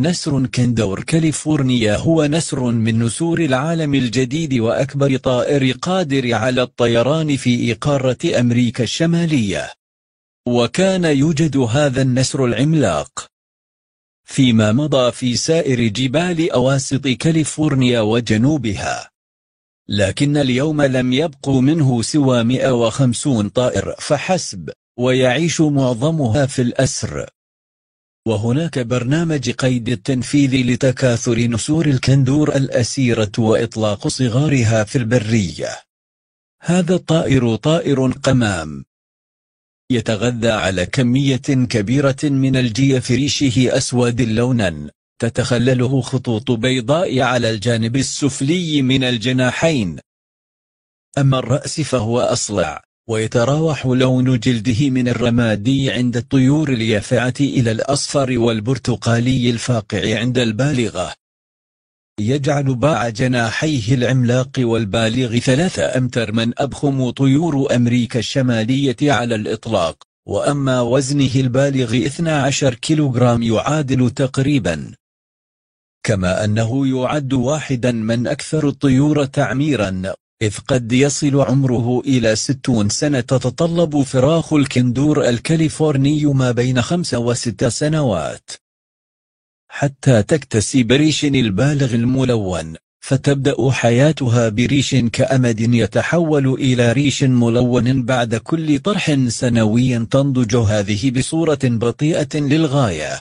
نسر كندور كاليفورنيا هو نسر من نسور العالم الجديد وأكبر طائر قادر على الطيران في إقارة أمريكا الشمالية وكان يوجد هذا النسر العملاق فيما مضى في سائر جبال أواسط كاليفورنيا وجنوبها لكن اليوم لم يبق منه سوى 150 طائر فحسب ويعيش معظمها في الأسر وهناك برنامج قيد التنفيذ لتكاثر نسور الكندور الأسيرة وإطلاق صغارها في البرية هذا الطائر طائر قمام يتغذى على كمية كبيرة من الجيف ريشه أسود لونا تتخلله خطوط بيضاء على الجانب السفلي من الجناحين أما الرأس فهو أصلع ويتراوح لون جلده من الرمادي عند الطيور اليافعة إلى الأصفر والبرتقالي الفاقع عند البالغة يجعل باع جناحيه العملاق والبالغ ثلاثة أمتر من أبخم طيور أمريكا الشمالية على الإطلاق وأما وزنه البالغ 12 كيلوغرام يعادل تقريبا كما أنه يعد واحدا من أكثر الطيور تعميرا إذ قد يصل عمره إلى ستون سنة تتطلب فراخ الكندور الكاليفورني ما بين خمسة وست سنوات حتى تكتسب ريش البالغ الملون فتبدأ حياتها بريش كأمد يتحول إلى ريش ملون بعد كل طرح سنوي تنضج هذه بصورة بطيئة للغاية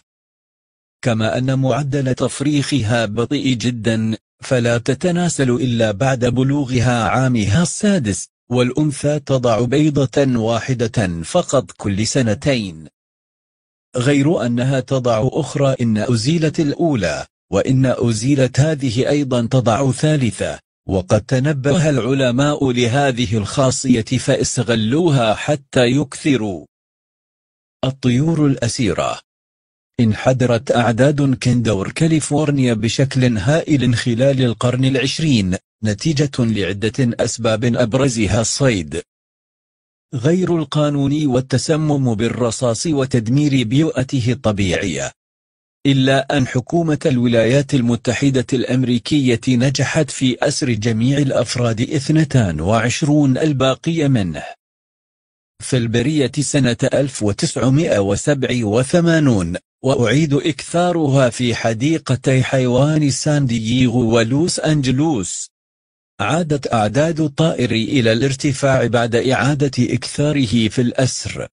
كما أن معدل تفريخها بطيء جدا فلا تتناسل إلا بعد بلوغها عامها السادس والأنثى تضع بيضة واحدة فقط كل سنتين غير أنها تضع أخرى إن أزيلت الأولى وإن أزيلت هذه أيضا تضع ثالثة وقد تنبه العلماء لهذه الخاصية فاستغلوها حتى يكثروا الطيور الأسيرة انحدرت أعداد كندور كاليفورنيا بشكل هائل خلال القرن العشرين نتيجة لعدة أسباب أبرزها الصيد غير القانوني والتسمم بالرصاص وتدمير بيئته الطبيعية إلا أن حكومة الولايات المتحدة الأمريكية نجحت في أسر جميع الأفراد 22 الباقي منه في البرية سنة 1987 وأعيد إكثارها في حديقتي حيوان سان دييغو ولوس أنجلوس عادت أعداد الطائر إلى الارتفاع بعد إعادة إكثاره في الأسر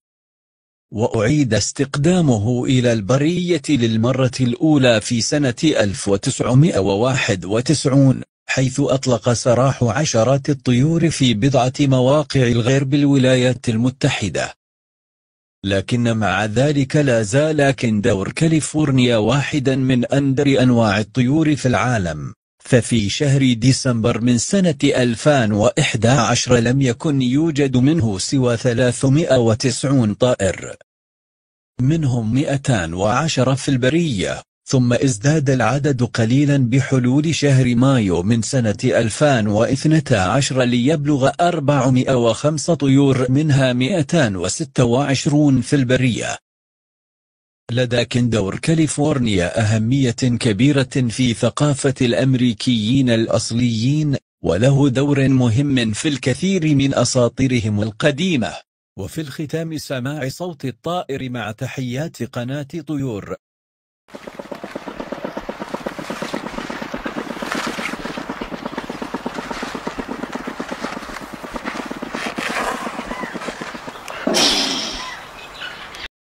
وأعيد استقدامه إلى البرية للمرة الأولى في سنة 1991 حيث أطلق سراح عشرات الطيور في بضعة مواقع الغير بالولايات المتحدة لكن مع ذلك لا زال كندور كاليفورنيا واحدا من أندر أنواع الطيور في العالم ففي شهر ديسمبر من سنة 2011 لم يكن يوجد منه سوى 390 طائر منهم 210 في البرية ثم ازداد العدد قليلا بحلول شهر مايو من سنة 2012 ليبلغ 405 طيور منها 226 في البرية لدى كندور كاليفورنيا أهمية كبيرة في ثقافة الأمريكيين الأصليين وله دور مهم في الكثير من أساطيرهم القديمة وفي الختام سماع صوت الطائر مع تحيات قناة طيور